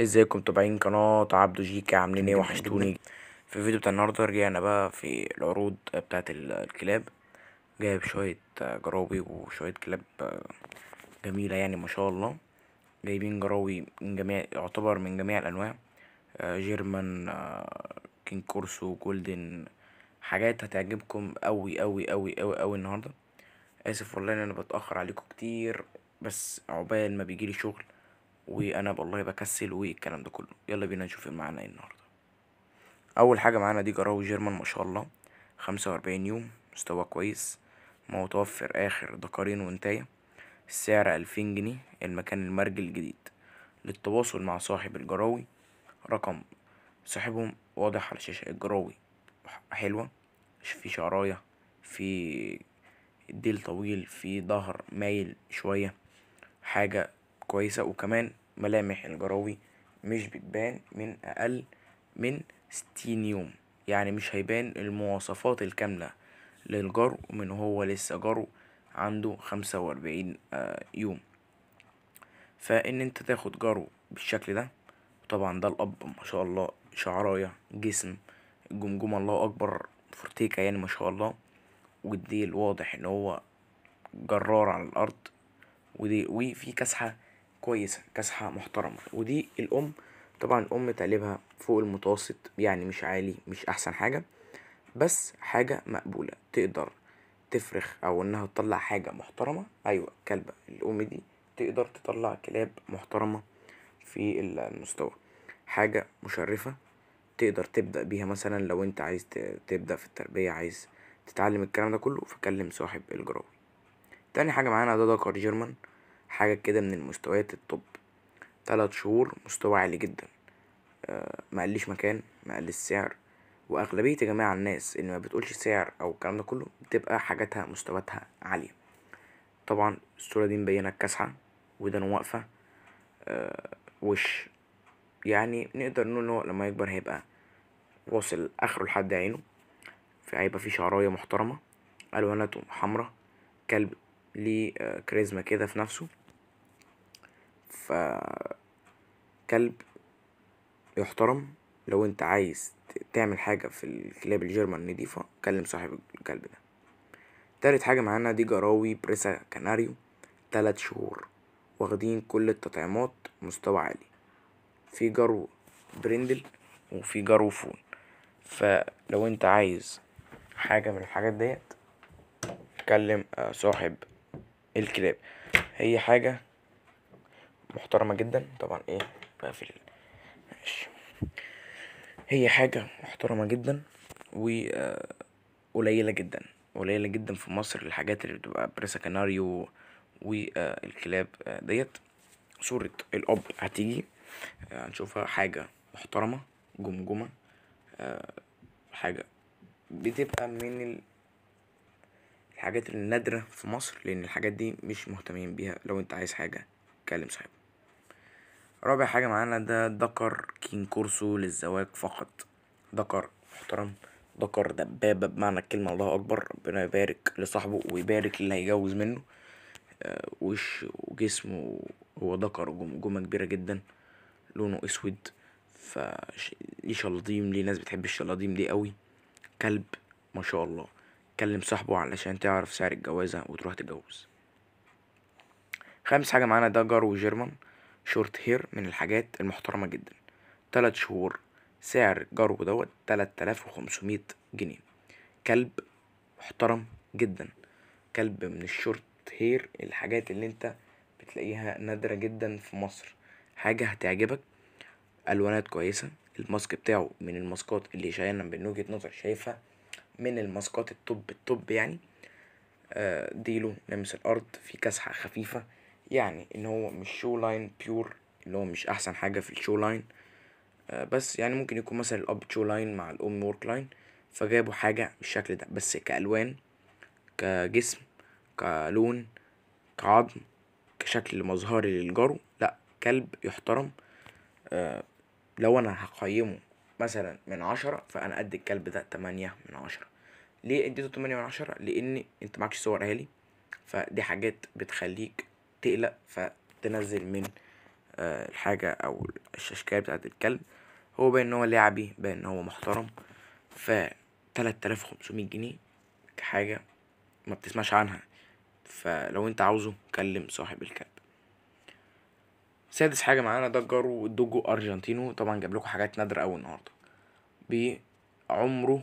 ازيكم تابعين قناة عبدو جيكا عاملين ايه وحشتوني في الفيديو بتاع النهاردة رجعنا بقى في العروض بتاعة الكلاب جايب شوية آه، جراوي وشوية كلاب آه، جميلة يعني ما شاء الله جايبين جراوي من جميع يعتبر من جميع الأنواع آه، جيرمان كين كورسو جولدن حاجات هتعجبكم أوي أوي أوي أوي قوي النهاردة آسف والله إن أنا بتأخر عليكم كتير بس عقبال ما بيجيلي شغل وانا والله بكسل والكلام ده كله يلا بينا نشوف إيه معانا ايه النهارده اول حاجه معانا دي جراوي جيرمان ما شاء الله خمسة وأربعين يوم مستوى كويس متوفر اخر دقرين وانتايه السعر ألفين جنيه المكان المرج الجديد للتواصل مع صاحب الجراوي رقم صاحبهم واضح على الشاشة الجراوي حلوة في شعراية في ديل طويل في ظهر مايل شوية حاجة كويسة وكمان ملامح الجراوي مش بتبان من أقل من ستين يوم يعني مش هيبان المواصفات الكاملة للجرو من هو لسه جرو عنده خمسة وأربعين آه، يوم فإن أنت تاخد جرو بالشكل ده طبعا ده الأب ما شاء الله شعراية جسم الجمجمة الله أكبر فرتيكة يعني ما شاء الله والديل واضح إن هو جرار على الأرض ودي وفي كسحة كويسة كاسحة محترمة ودي الأم طبعا الأم تقلبها فوق المتوسط يعني مش عالي مش أحسن حاجة بس حاجة مقبولة تقدر تفرخ أو إنها تطلع حاجة محترمة أيوة كلبة الأم دي تقدر تطلع كلاب محترمة في المستوى حاجة مشرفة تقدر تبدأ بيها مثلا لو انت عايز تبدأ في التربية عايز تتعلم الكلام ده كله فكلم صاحب الجراوي تاني حاجة معانا ده دكر جيرمان حاجة كده من المستويات الطب تلات شهور مستوى عالي جدا آه، مقليش مكان قاليش سعر وأغلبية يا جماعة الناس اللي ما بتقولش سعر أو الكلام ده كله بتبقى حاجاتها مستوياتها عالية طبعا الصورة دي مبينة كاسحة ودان واقفة آه، وش يعني نقدر نقول إن هو لما يكبر هيبقى واصل آخره لحد عينه هيبقى فيه شعراية محترمة ألواناته حمرا كلب ليه آه، كاريزما كده في نفسه ف كلب يحترم لو انت عايز تعمل حاجة في الكلاب الجيرمان نضيفة كلم صاحب الكلب ده تالت حاجة معانا دي جراوي بريسا كناريو تلات شهور واخدين كل التطعيمات مستوى عالي في جرو برندل وفي جرو فون فلو انت عايز حاجة من الحاجات ديت كلم آه، صاحب الكلاب هي حاجة محترمة جدا طبعا ايه بقفل ماشي هي حاجة محترمة جدا و آه، قليلة جدا قليلة جدا في مصر الحاجات اللي بتبقى بريسا كناريو والكلاب آه، آه، ديت صورة الأب هتيجي هنشوفها حاجة محترمة جمجمة حاجة بتبقى من الحاجات النادرة في مصر لأن الحاجات دي مش مهتمين بيها لو أنت عايز حاجة كلم صاحبك رابع حاجة معانا ده دكر كين كورسو للزواج فقط دكر محترم دكر دبابة بمعنى الكلمة الله أكبر ربنا يبارك لصاحبه ويبارك اللي هيجوز منه آه، وش وجسمه هو دكر جمة كبيرة جدا لونه أسود ف ليه شلاطيم ليه ناس بتحب الشلاطيم دي قوي كلب ما شاء الله كلم صاحبه علشان تعرف سعر الجوازة وتروح تتجوز خامس حاجة معانا ده وجيرمان شورت هير من الحاجات المحترمة جدا تلات شهور سعر جرو دوت تلات تلاف وخمسمية جنيه كلب محترم جدا كلب من الشورت هير الحاجات اللي انت بتلاقيها نادرة جدا في مصر حاجة هتعجبك ألوانات كويسة الماسك بتاعه من الماسكات اللي شايفها من وجهة نظر شايفها من الماسكات التوب التوب يعني آه، ديله لمس الأرض في كسحة خفيفة يعني ان هو مش شو لاين بيور اللي هو مش احسن حاجه في الشو لاين آه، بس يعني ممكن يكون مثلا الاب شو لاين مع الام ورك لاين فجابوا حاجه بالشكل ده بس كالوان كجسم كلون كعظم كشكل مظهري للجرو لا كلب يحترم آه، لو انا هقيمه مثلا من عشرة فانا ادي الكلب ده تمانية من عشرة ليه اديته تمانية من عشرة لان انت معكش صور اهلي فدي حاجات بتخليك تقلق فتنزل من آه، الحاجة أو الشاشكاية بتاعة الكلب هو باين إن هو لعبي باين إن هو محترم ف تلات وخمسمية جنيه حاجة ما بتسمعش عنها فلو انت عاوزه كلم صاحب الكلب سادس حاجة معانا ده جارو الدوجو أرجنتينو طبعا جاب لكم حاجات نادرة أوي النهاردة بعمره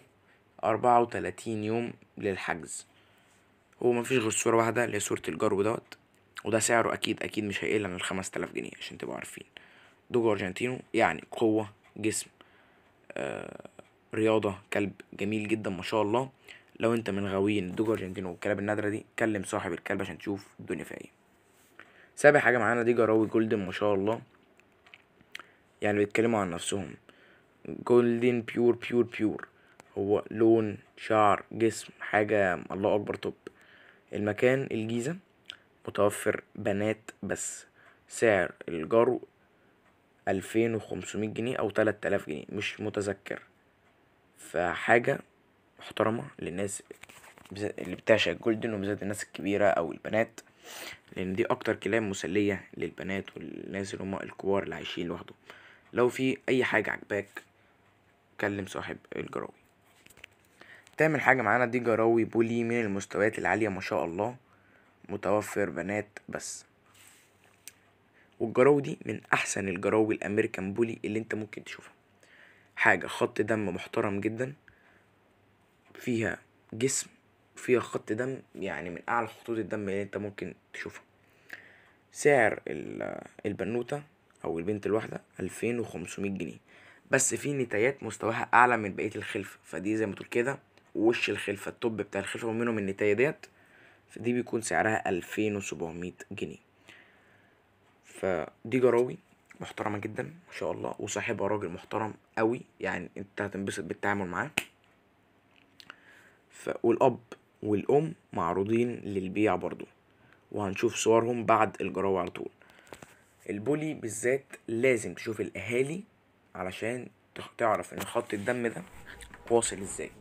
أربعة وتلاتين يوم للحجز هو مفيش غير صورة واحدة اللي هي صورة الجرو دوت وده سعره اكيد اكيد مش هيقل عن الخمس تلاف جنيه عشان تبقوا عارفين دوجو ارجنتينو يعني قوة جسم آه رياضة كلب جميل جدا ما شاء الله لو انت من غاويين دوجو ارجنتينو والكلاب النادرة دي كلم صاحب الكلب عشان تشوف الدنيا فيها ايه سابع حاجة معانا دي جراوي جولدن ما شاء الله يعني بيتكلموا عن نفسهم جولدن بيور بيور بيور هو لون شعر جسم حاجة الله أكبر طب المكان الجيزة متوفر بنات بس سعر الجرو ألفين وخمسمية جنيه أو تلات آلاف جنيه مش متذكر فحاجة محترمة للناس اللي بتعشق الجولدن وبالذات الناس الكبيرة أو البنات لأن دي أكتر كلام مسلية للبنات والناس اللي هما الكبار اللي عايشين لوحدهم لو في أي حاجة عجباك كلم صاحب الجراوي تعمل حاجة معانا دي جراوي بولي من المستويات العالية ما شاء الله متوفر بنات بس والجراوي دي من احسن الجراوي الامريكان بولي اللي انت ممكن تشوفها حاجة خط دم محترم جدا فيها جسم فيها خط دم يعني من اعلى خطوط الدم اللي انت ممكن تشوفها سعر البنوتة او البنت الواحدة الفين وخمسمية جنيه بس في نتايات مستواها اعلى من بقية الخلفة فدي زي ما تقول كده وش الخلفة التوب بتاع الخلفة ومنهم النتاية ديت فدي بيكون سعرها ألفين وسبعمائة جنيه فدي جراوي محترمة جدا ما شاء الله وصاحبها راجل محترم قوي يعني انت هتنبسط بالتعامل معاه ف... والأب والأم معروضين للبيع برضو وهنشوف صورهم بعد الجراوي على طول البولي بالذات لازم تشوف الأهالي علشان تعرف ان خط الدم ده واصل ازاي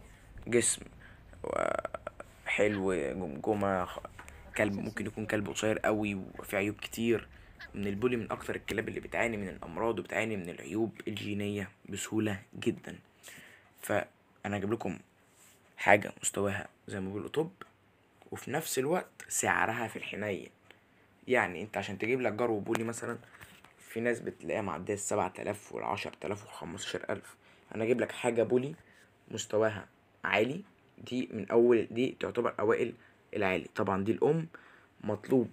جسم و... حلو جمجمه كلب ممكن يكون كلب قصير قوي وفي عيوب كتير من البولي من اكتر الكلاب اللي بتعاني من الامراض وبتعاني من العيوب الجينيه بسهوله جدا فانا اجيب لكم حاجه مستواها زي ما بيقولوا طب وفي نفس الوقت سعرها في الحنين يعني انت عشان تجيب لك جرو بولي مثلا في ناس بتلاقيها معديه السبعة آلاف والعشر آلاف والخمستاشر ألف أنا أجيب لك حاجة بولي مستواها عالي دي من اول دي تعتبر اوائل العالي طبعا دي الام مطلوب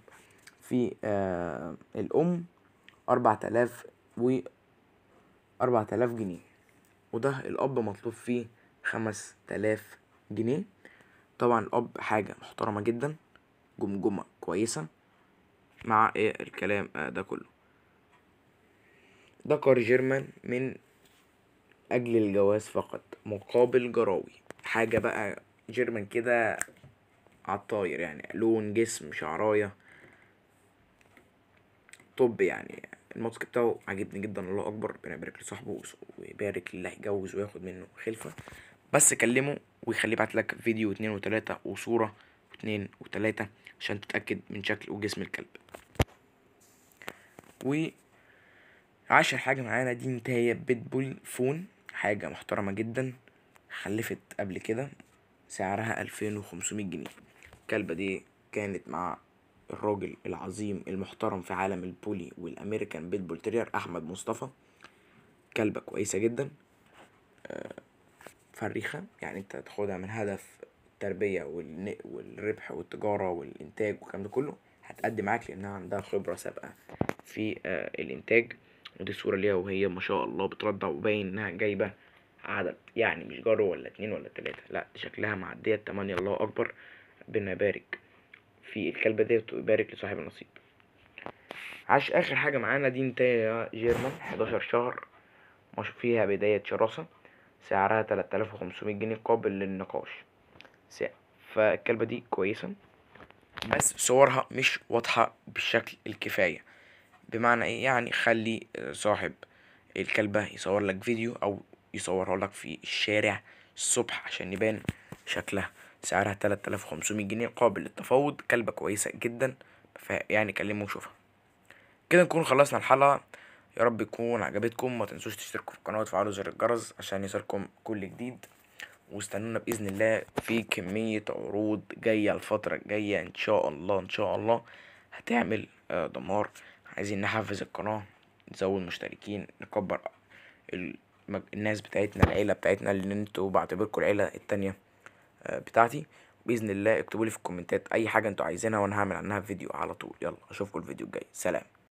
في آه الام اربعة الاف و اربعة الاف جنيه وده الاب مطلوب فيه خمس تلاف جنيه طبعا الاب حاجة محترمة جدا جمجمة كويسة مع ايه الكلام آه، ده كله ذكر جيرمان من أجل الجواز فقط مقابل جراوي حاجة بقى جيرمان كده عالطاير يعني لون جسم شعراية طب يعني الماسك بتاعه عاجبني جدا الله اكبر ربنا يبارك لصاحبه ويبارك للي هيتجوز وياخد منه خلفه بس كلمه ويخليه يبعت لك فيديو اتنين وتلاتة وصورة اتنين وتلاتة عشان تتأكد من شكل وجسم الكلب و عاشر حاجة معانا دي نتاية بيتبول فون حاجة محترمة جدا خلفت قبل كده سعرها ألفين وخمسمية جنيه الكلبة دي كانت مع الراجل العظيم المحترم في عالم البولي والأمريكان بيت بولترير أحمد مصطفى كلبة كويسة جدا آه، فريخة يعني انت تاخدها من هدف التربية والربح والتجارة والإنتاج والكلام ده كله هتأدي معاك لأنها عندها خبرة سابقة في آه، الإنتاج ودي صورة ليها وهي ما شاء الله بترضع وباين إنها جايبة عدد يعني مش جار ولا اتنين ولا تلاتة لا دي شكلها معدية التمانية الله أكبر ربنا يبارك في الكلبة ديت ويبارك لصاحب النصيب عاش آخر حاجة معانا دي نتايا جيرمان حداشر شهر مش فيها بداية شراسة سعرها تلات آلاف وخمسمية جنيه قابل للنقاش فا فالكلبة دي كويسة بس صورها مش واضحة بالشكل الكفاية بمعنى ايه يعني خلي صاحب الكلبة يصور لك فيديو او يصورها لك في الشارع الصبح عشان يبان شكلها سعرها 3500 جنيه قابل للتفاوض كلبة كويسة جدا يعني كلمه وشوفها كده نكون خلصنا الحلقة يا رب تكون عجبتكم ما تنسوش تشتركوا في القناة وتفعلوا زر الجرس عشان يصلكم كل جديد واستنونا بإذن الله في كمية عروض جاية الفترة الجاية إن شاء الله إن شاء الله هتعمل آه، دمار عايزين نحفز القناة نزود مشتركين نكبر الناس بتاعتنا العيلة بتاعتنا اللي انتوا بعتبركم العيلة التانية آه، بتاعتي بإذن الله اكتبولي في الكومنتات أي حاجة انتوا عايزينها وأنا هعمل عنها فيديو على طول يلا أشوفكم الفيديو الجاي سلام